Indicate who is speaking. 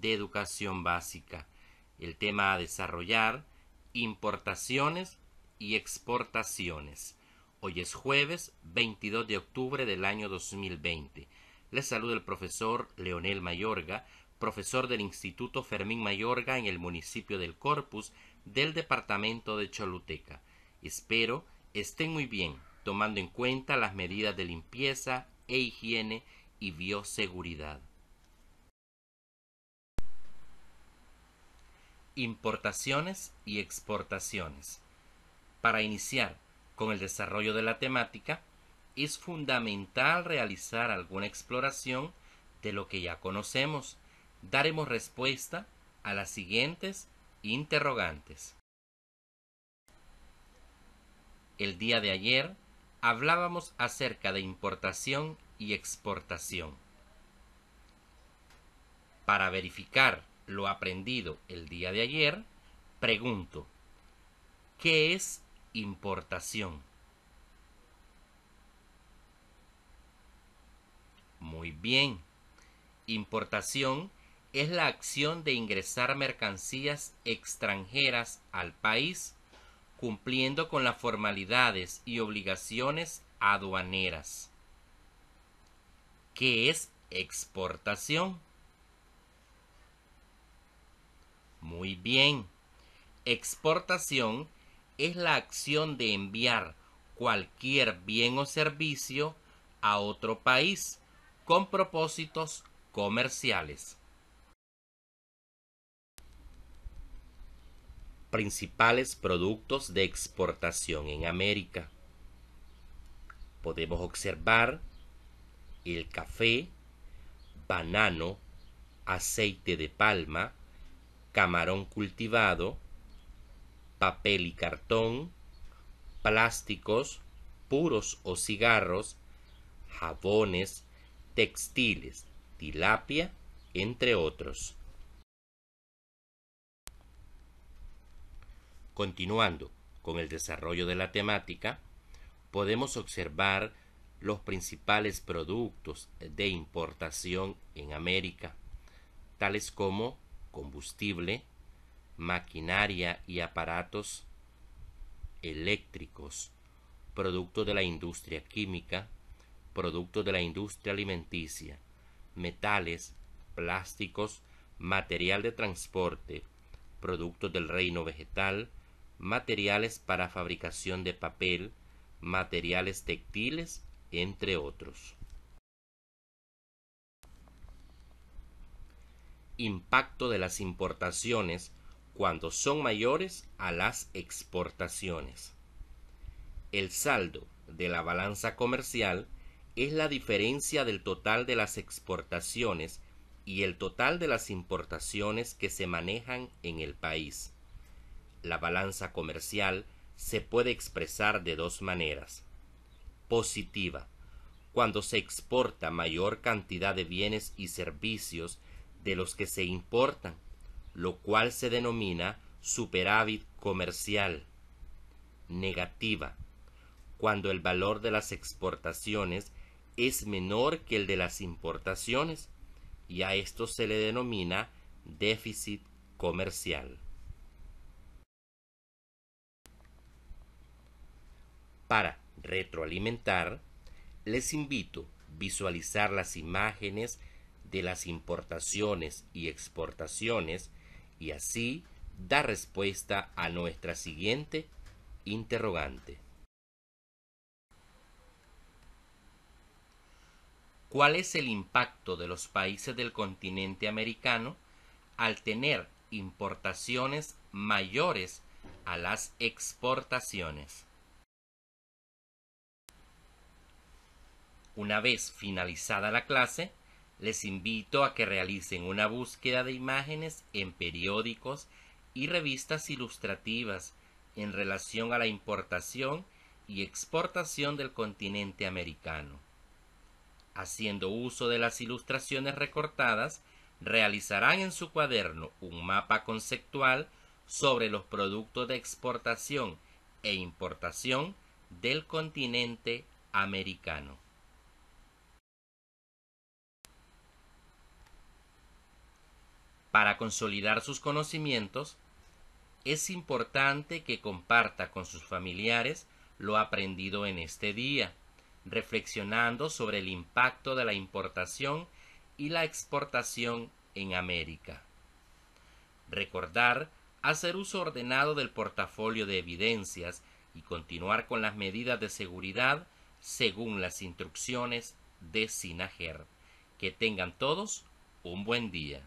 Speaker 1: de educación básica. El tema a desarrollar, importaciones y exportaciones. Hoy es jueves 22 de octubre del año 2020. Les saluda el profesor Leonel Mayorga, profesor del Instituto Fermín Mayorga en el municipio del Corpus del departamento de Choluteca. Espero estén muy bien, tomando en cuenta las medidas de limpieza e higiene y bioseguridad. importaciones y exportaciones. Para iniciar con el desarrollo de la temática, es fundamental realizar alguna exploración de lo que ya conocemos. Daremos respuesta a las siguientes interrogantes. El día de ayer hablábamos acerca de importación y exportación. Para verificar lo aprendido el día de ayer, pregunto, ¿qué es importación? Muy bien. Importación es la acción de ingresar mercancías extranjeras al país cumpliendo con las formalidades y obligaciones aduaneras. ¿Qué es exportación? Muy bien. Exportación es la acción de enviar cualquier bien o servicio a otro país con propósitos comerciales. Principales productos de exportación en América. Podemos observar el café, banano, aceite de palma, camarón cultivado, papel y cartón, plásticos, puros o cigarros, jabones, textiles, tilapia, entre otros. Continuando con el desarrollo de la temática, podemos observar los principales productos de importación en América, tales como combustible, maquinaria y aparatos eléctricos, producto de la industria química, producto de la industria alimenticia, metales, plásticos, material de transporte, producto del reino vegetal, materiales para fabricación de papel, materiales textiles, entre otros. impacto de las importaciones cuando son mayores a las exportaciones. El saldo de la balanza comercial es la diferencia del total de las exportaciones y el total de las importaciones que se manejan en el país. La balanza comercial se puede expresar de dos maneras. Positiva, cuando se exporta mayor cantidad de bienes y servicios de los que se importan, lo cual se denomina superávit comercial negativa, cuando el valor de las exportaciones es menor que el de las importaciones, y a esto se le denomina déficit comercial. Para retroalimentar, les invito a visualizar las imágenes de las importaciones y exportaciones y así da respuesta a nuestra siguiente interrogante. ¿Cuál es el impacto de los países del continente americano al tener importaciones mayores a las exportaciones? Una vez finalizada la clase, les invito a que realicen una búsqueda de imágenes en periódicos y revistas ilustrativas en relación a la importación y exportación del continente americano. Haciendo uso de las ilustraciones recortadas, realizarán en su cuaderno un mapa conceptual sobre los productos de exportación e importación del continente americano. Para consolidar sus conocimientos, es importante que comparta con sus familiares lo aprendido en este día, reflexionando sobre el impacto de la importación y la exportación en América. Recordar hacer uso ordenado del portafolio de evidencias y continuar con las medidas de seguridad según las instrucciones de Sinajer. Que tengan todos un buen día.